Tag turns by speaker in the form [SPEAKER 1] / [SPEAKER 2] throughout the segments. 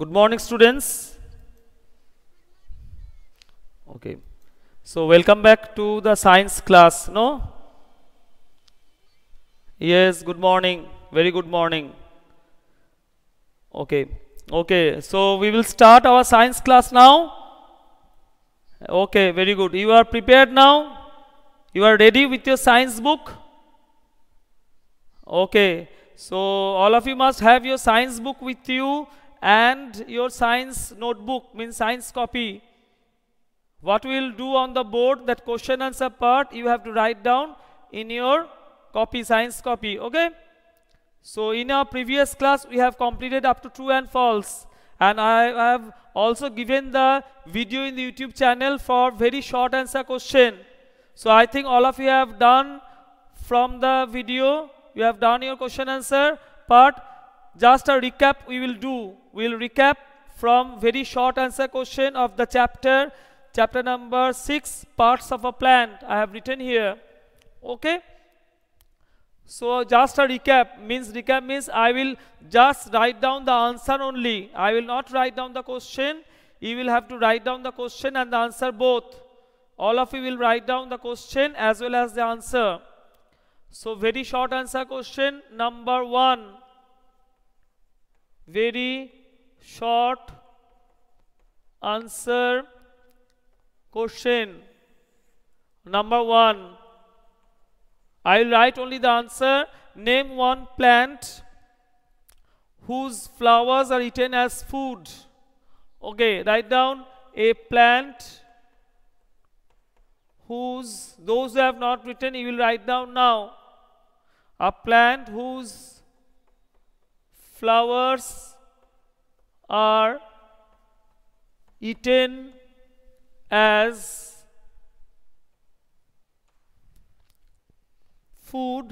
[SPEAKER 1] good morning students okay so welcome back to the science class no yes good morning very good morning okay okay so we will start our science class now okay very good you are prepared now you are ready with your science book okay so all of you must have your science book with you and your science notebook means science copy what we will do on the board that question answer part you have to write down in your copy science copy okay so in our previous class we have completed up to true and false and I have also given the video in the YouTube channel for very short answer question so I think all of you have done from the video you have done your question answer part just a recap we will do. We will recap from very short answer question of the chapter, chapter number 6, parts of a plant. I have written here. Okay. So just a recap means recap means I will just write down the answer only. I will not write down the question. You will have to write down the question and the answer both. All of you will write down the question as well as the answer. So very short answer question number one very short answer question number 1 i will write only the answer name one plant whose flowers are eaten as food okay write down a plant whose those who have not written you will write down now a plant whose flowers are eaten as food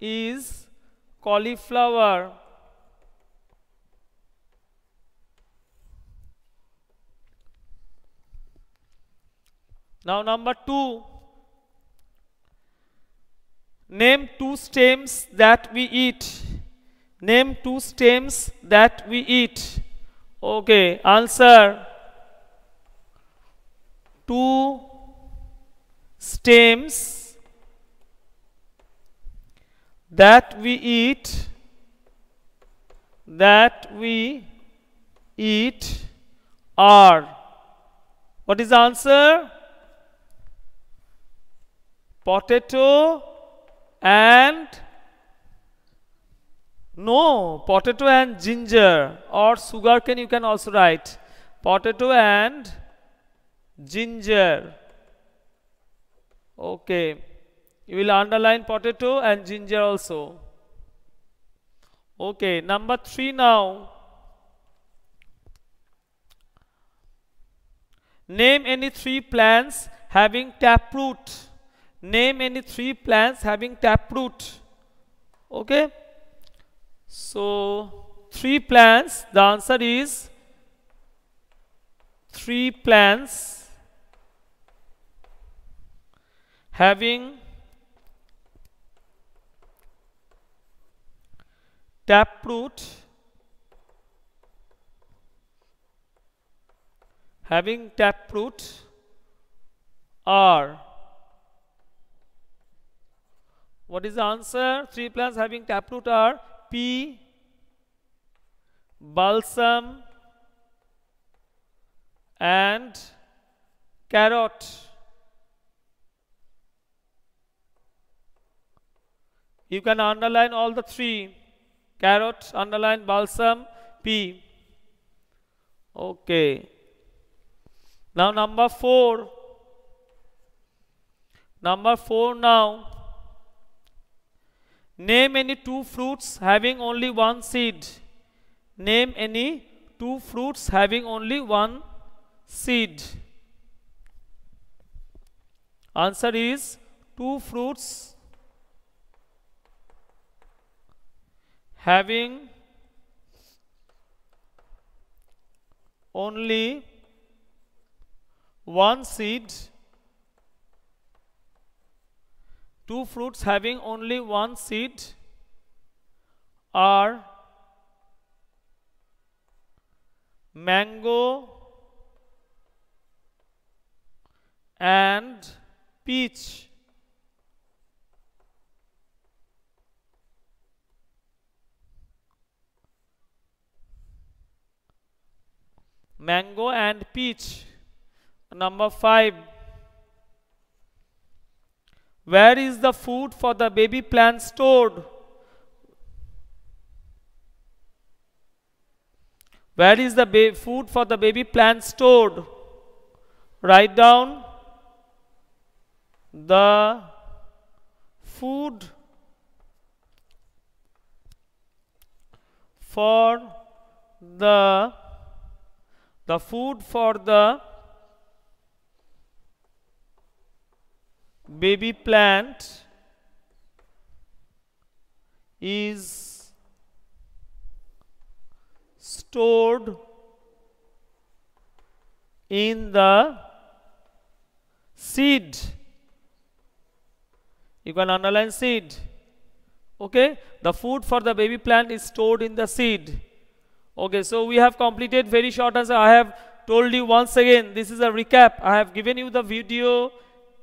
[SPEAKER 1] is cauliflower now number 2 name two stems that we eat Name two stems that we eat. Okay, answer. Two stems that we eat that we eat are what is the answer potato and no, potato and ginger or sugar cane you can also write. Potato and ginger. Okay. You will underline potato and ginger also. Okay, number three now. Name any three plants having taproot. Name any three plants having taproot. Okay. So, three plans, the answer is three plans having taproot having taproot are what is the answer? Three plants having taproot are P, balsam and carrot. You can underline all the three. Carrot, underline balsam, P. Okay. Now number 4. Number 4 now. Name any two fruits having only one seed. Name any two fruits having only one seed. Answer is two fruits having only one seed two fruits having only one seed are mango and peach mango and peach number 5 where is the food for the baby plant stored? Where is the food for the baby plant stored? Write down the food for the the food for the baby plant is stored in the seed you can underline seed okay the food for the baby plant is stored in the seed okay so we have completed very short answer i have told you once again this is a recap i have given you the video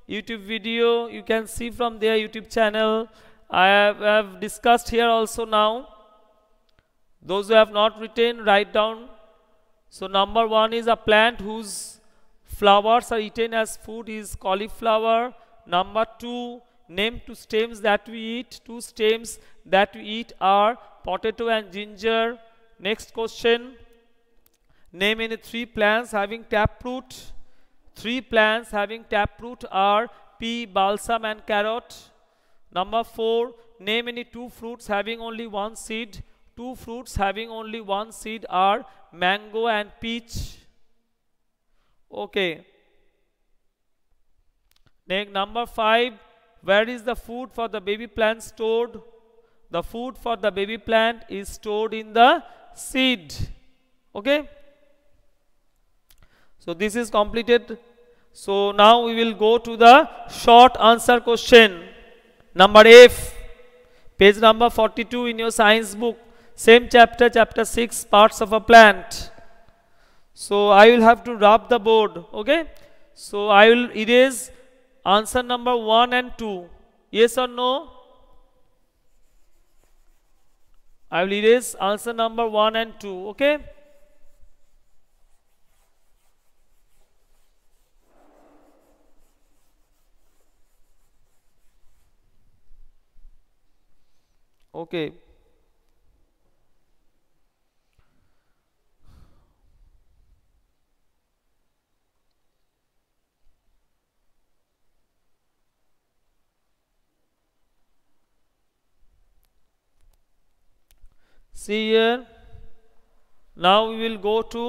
[SPEAKER 1] YouTube video. You can see from their YouTube channel. I have, have discussed here also now. Those who have not written, write down. So number one is a plant whose flowers are eaten as food is cauliflower. Number two, name two stems that we eat. Two stems that we eat are potato and ginger. Next question, name any three plants having taproot Three plants having taproot are pea, balsam and carrot. Number 4. Name any two fruits having only one seed. Two fruits having only one seed are mango and peach. Okay. Next, number 5. Where is the food for the baby plant stored? The food for the baby plant is stored in the seed. Okay. So this is completed so now we will go to the short answer question. Number F, page number 42 in your science book, same chapter, chapter 6, parts of a plant. So I will have to rub the board, okay? So I will erase answer number 1 and 2. Yes or no? I will erase answer number 1 and 2, okay? Okay see here now we will go to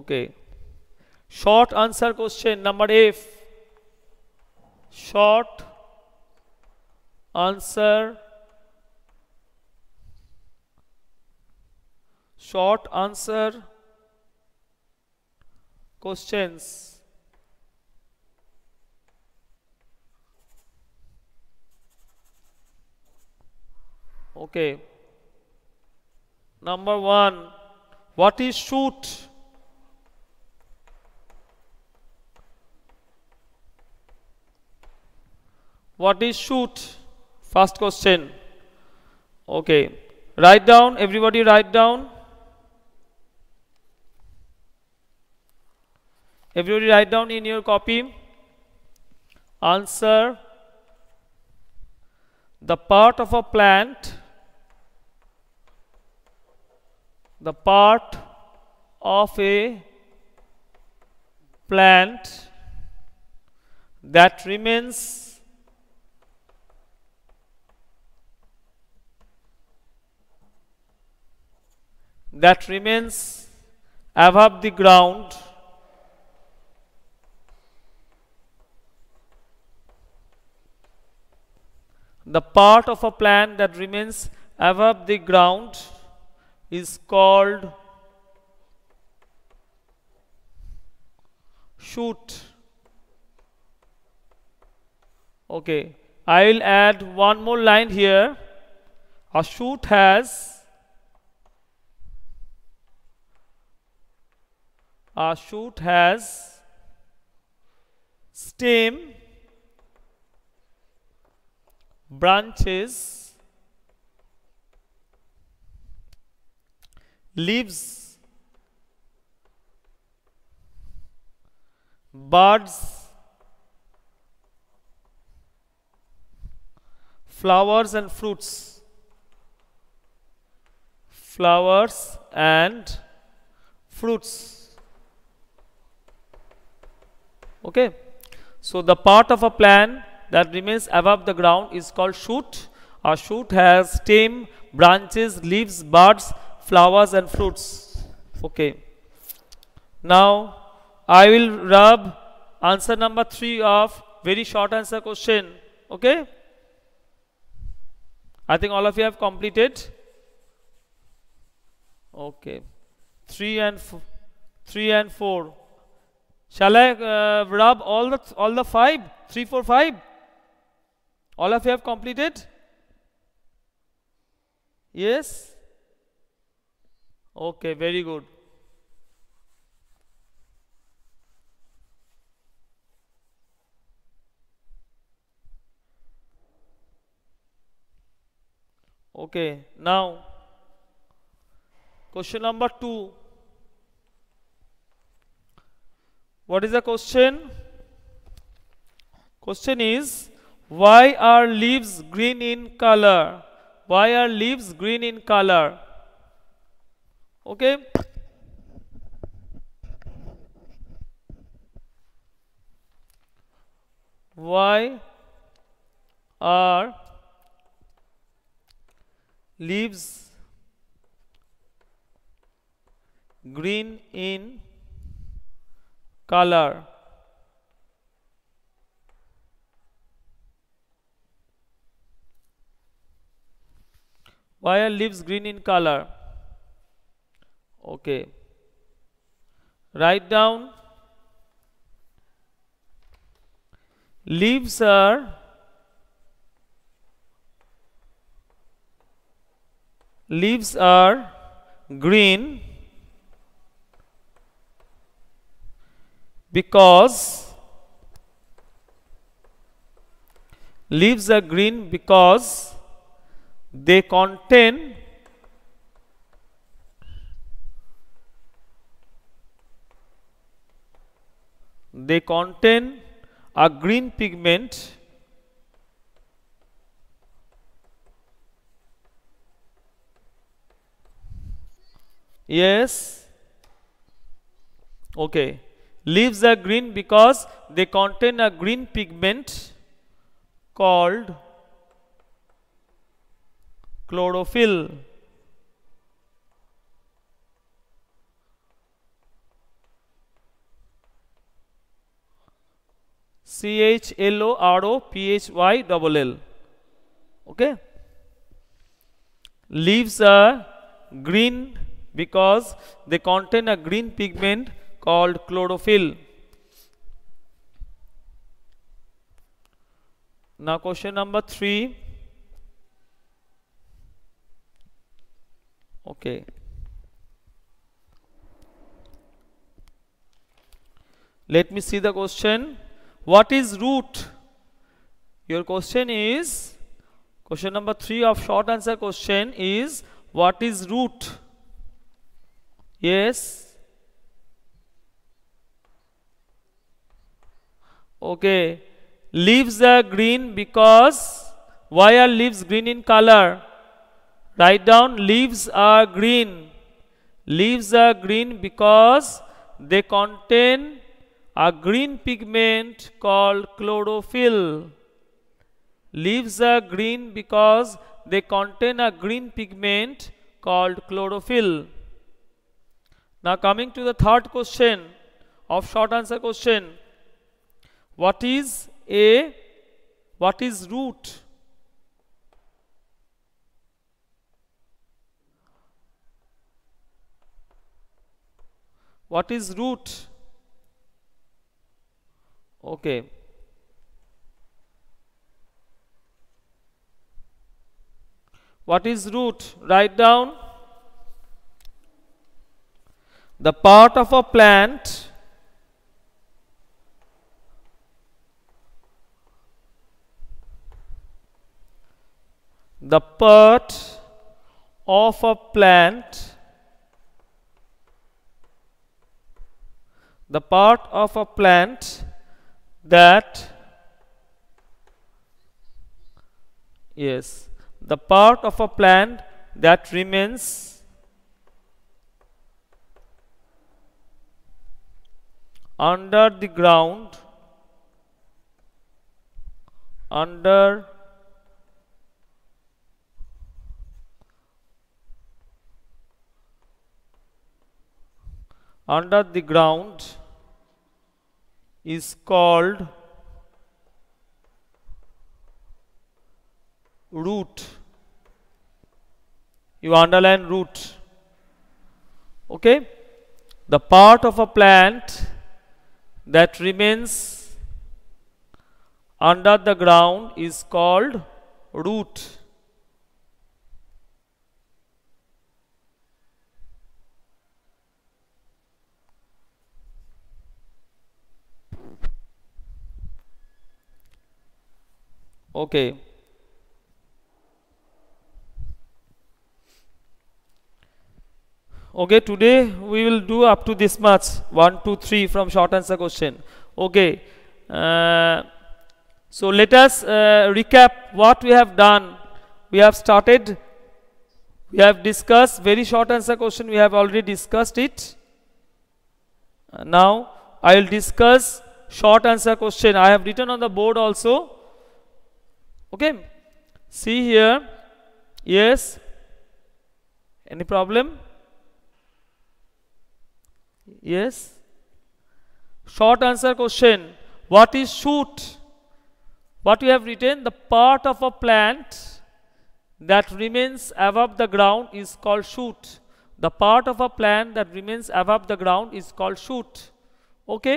[SPEAKER 1] okay short answer question number f short answer short answer questions okay number 1 what is shoot What is shoot? First question. Okay. Write down, everybody write down. Everybody write down in your copy. Answer. The part of a plant. The part of a plant that remains that remains above the ground the part of a plant that remains above the ground is called shoot okay i will add one more line here a shoot has a shoot has stem branches leaves buds flowers and fruits flowers and fruits okay so the part of a plant that remains above the ground is called shoot a shoot has stem branches leaves buds flowers and fruits okay now i will rub answer number 3 of very short answer question okay i think all of you have completed okay 3 and 3 and 4 Shall I uh, rub all the all the five? Three, four, five? All of you have completed? Yes? Okay, very good. Okay, now question number two. what is the question question is why are leaves green in color why are leaves green in color okay why are leaves green in color why are leaves green in color okay write down leaves are leaves are green because leaves are green because they contain they contain a green pigment yes okay Leaves are green because they contain a green pigment called chlorophyll. C H L O R O P H Y double L. Okay. Leaves are green because they contain a green pigment called chlorophyll now question number 3 okay let me see the question what is root your question is question number 3 of short answer question is what is root yes okay leaves are green because why are leaves green in color write down leaves are green leaves are green because they contain a green pigment called chlorophyll leaves are green because they contain a green pigment called chlorophyll now coming to the third question of short answer question what is a what is root what is root okay what is root write down the part of a plant the part of a plant the part of a plant that yes the part of a plant that remains under the ground under under the ground is called root you underline root okay the part of a plant that remains under the ground is called root okay okay today we will do up to this much 1 2 3 from short answer question okay uh, so let us uh, recap what we have done we have started we have discussed very short answer question we have already discussed it uh, now i will discuss short answer question i have written on the board also okay see here yes any problem yes short answer question what is shoot what we have written the part of a plant that remains above the ground is called shoot the part of a plant that remains above the ground is called shoot okay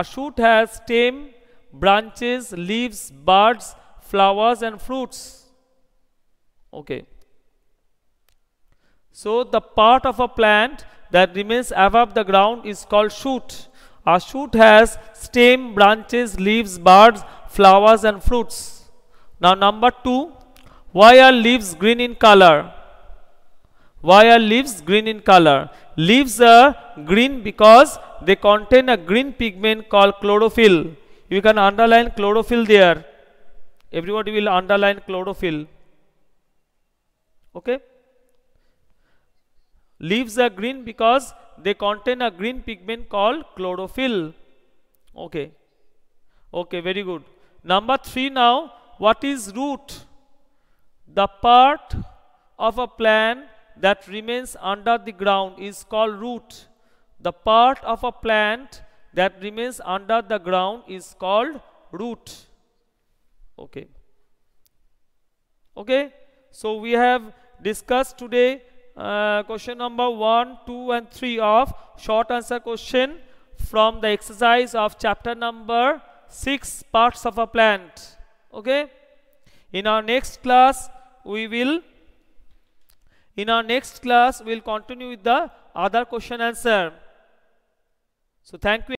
[SPEAKER 1] a shoot has stem branches leaves buds flowers and fruits. Okay. So the part of a plant that remains above the ground is called shoot. A shoot has stem, branches, leaves, buds, flowers and fruits. Now number two, why are leaves green in color? Why are leaves green in color? Leaves are green because they contain a green pigment called chlorophyll. You can underline chlorophyll there everybody will underline chlorophyll okay leaves are green because they contain a green pigment called chlorophyll okay okay very good number 3 now what is root the part of a plant that remains under the ground is called root the part of a plant that remains under the ground is called root okay okay so we have discussed today uh, question number 1 2 and 3 of short answer question from the exercise of chapter number 6 parts of a plant okay in our next class we will in our next class we will continue with the other question answer so thank you